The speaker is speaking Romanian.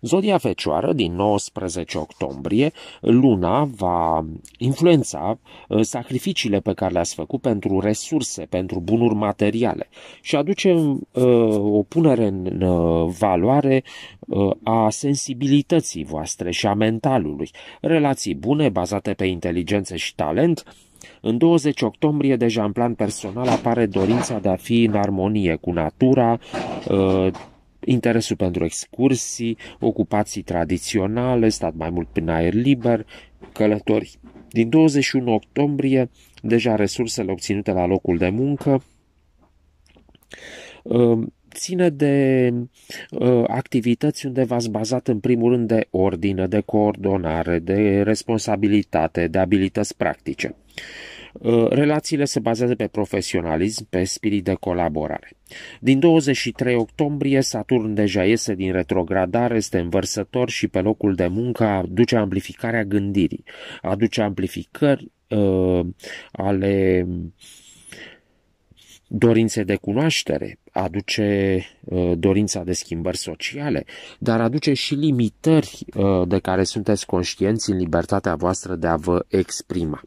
Zodia Fecioară din 19 octombrie, luna va influența uh, sacrificiile pe care le-ați făcut pentru resurse, pentru bunuri materiale și aduce uh, o punere în uh, valoare a sensibilității voastre și a mentalului. Relații bune bazate pe inteligență și talent, în 20 octombrie, deja în plan personal, apare dorința de a fi în armonie cu natura, interesul pentru excursii, ocupații tradiționale, stat mai mult prin aer liber, călători. Din 21 octombrie, deja resursele obținute la locul de muncă uh, ține de uh, activități unde v-ați bazat în primul rând de ordine, de coordonare, de responsabilitate, de abilități practice. Uh, relațiile se bazează pe profesionalism, pe spirit de colaborare. Din 23 octombrie, Saturn deja iese din retrogradare, este învărsător și pe locul de muncă aduce amplificarea gândirii, aduce amplificări uh, ale dorințe de cunoaștere, aduce uh, dorința de schimbări sociale, dar aduce și limitări uh, de care sunteți conștienți în libertatea voastră de a vă exprima.